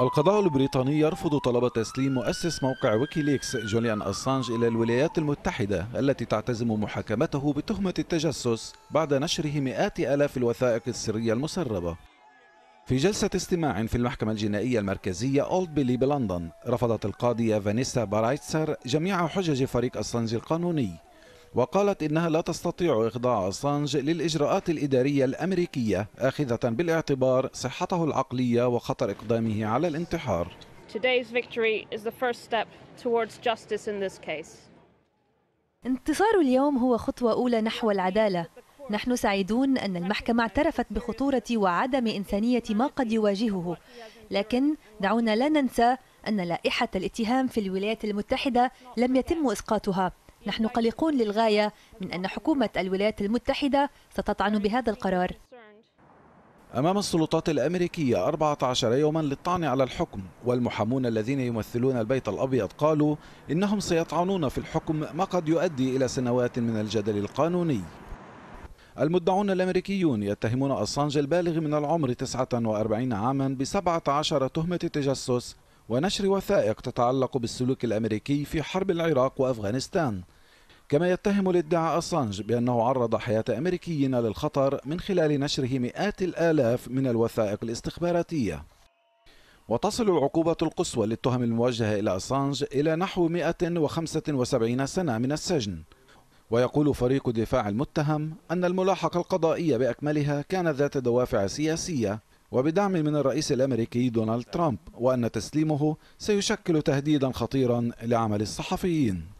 القضاء البريطاني يرفض طلب تسليم مؤسس موقع ويكيليكس جوليان أسانج إلى الولايات المتحدة التي تعتزم محاكمته بتهمة التجسس بعد نشره مئات آلاف الوثائق السرية المسربة في جلسة استماع في المحكمة الجنائية المركزية أولد بيلي بلندن رفضت القاضية فانيسا بارايتسر جميع حجج فريق أسانج القانوني وقالت إنها لا تستطيع إخضاع أسانج للإجراءات الإدارية الأمريكية آخذة بالاعتبار صحته العقلية وخطر إقدامه على الانتحار Today's victory is the first step towards justice in this case. انتصار اليوم هو خطوة أولى نحو العدالة نحن سعيدون أن المحكمة اعترفت بخطورة وعدم إنسانية ما قد يواجهه لكن دعونا لا ننسى أن لائحة الاتهام في الولايات المتحدة لم يتم إسقاطها نحن قلقون للغاية من أن حكومة الولايات المتحدة ستطعن بهذا القرار أمام السلطات الأمريكية 14 يوما للطعن على الحكم والمحامون الذين يمثلون البيت الأبيض قالوا إنهم سيطعنون في الحكم ما قد يؤدي إلى سنوات من الجدل القانوني المدعون الأمريكيون يتهمون أسانج البالغ من العمر 49 عاما ب 17 تهمة تجسس ونشر وثائق تتعلق بالسلوك الأمريكي في حرب العراق وأفغانستان كما يتهم الادعاء أسانج بأنه عرض حياة أمريكيين للخطر من خلال نشره مئات الآلاف من الوثائق الاستخباراتية وتصل العقوبة القصوى للتهم الموجهة إلى أسانج إلى نحو 175 سنة من السجن ويقول فريق دفاع المتهم أن الملاحقة القضائية بأكملها كانت ذات دوافع سياسية وبدعم من الرئيس الامريكي دونالد ترامب وان تسليمه سيشكل تهديدا خطيرا لعمل الصحفيين